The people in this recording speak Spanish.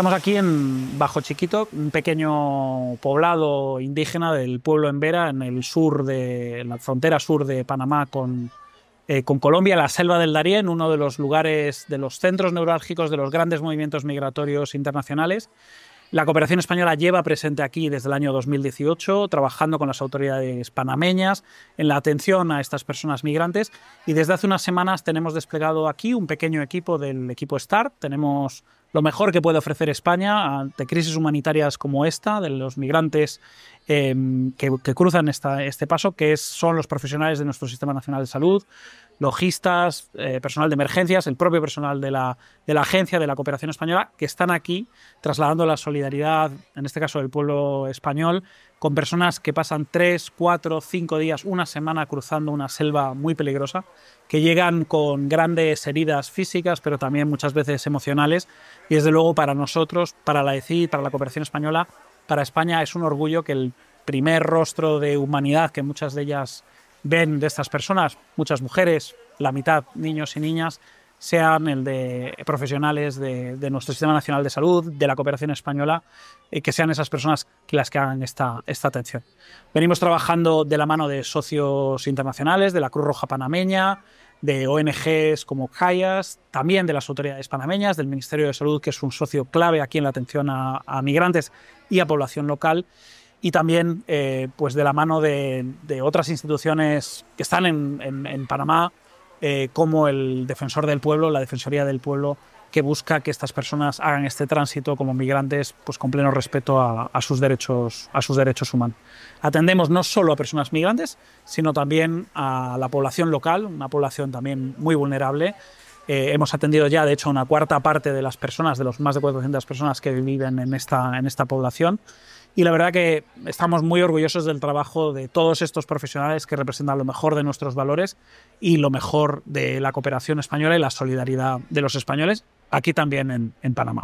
Estamos aquí en Bajo Chiquito, un pequeño poblado indígena del pueblo en Vera, en el sur de la frontera sur de Panamá con, eh, con Colombia, la selva del Darién, uno de los lugares, de los centros neurálgicos de los grandes movimientos migratorios internacionales. La cooperación española lleva presente aquí desde el año 2018, trabajando con las autoridades panameñas en la atención a estas personas migrantes. Y desde hace unas semanas tenemos desplegado aquí un pequeño equipo del equipo START. Tenemos lo mejor que puede ofrecer España ante crisis humanitarias como esta, de los migrantes Em, que, cruzan este paso, que son los profesionales de nuestro Sistema Nacional de Salud, logistas, eh, personal de emergencias, el propio personal de la, de la Agencia de la Cooperación Española, que están aquí trasladando la solidaridad, en este caso del pueblo español, con personas que pasan tres, cuatro, cinco días, una semana cruzando una selva muy peligrosa, que llegan con grandes heridas físicas, pero también muchas veces emocionales. Y desde luego para nosotros, para la ECI, para la cooperación española, para España es un orgullo que el primer rostro de humanidad que muchas de ellas ven de estas personas, muchas mujeres, la mitad niños y niñas, sean el de profesionales de, nuestro Sistema Nacional de Salud, de la cooperación española, y eh, que sean esas personas las que hagan esta, esta atención. Venimos trabajando de la mano de socios internacionales, de la Cruz Roja Panameña, de ONGs como CAIAS, también de las autoridades panameñas, del Ministerio de Salud, que es un socio clave aquí en la atención a, migrantes y a población local, y también eh, pues de la mano de, otras instituciones que están en, Panamá, eh, como el Defensor del Pueblo, la Defensoría del Pueblo, que busca que estas personas hagan este tránsito como migrantes pues, con pleno respeto a, sus derechos, a sus derechos humanos. Atendemos no solo a personas migrantes, sino también a la población local, una población también muy vulnerable. Eh, hemos atendido ya, de hecho, una cuarta parte de las personas, de los más de 400 personas que viven en esta, en esta población. Y la verdad que estamos muy orgullosos del trabajo de todos estos profesionales que representan lo mejor de nuestros valores y lo mejor de la cooperación española y la solidaridad de los españoles aquí también en, Panamá.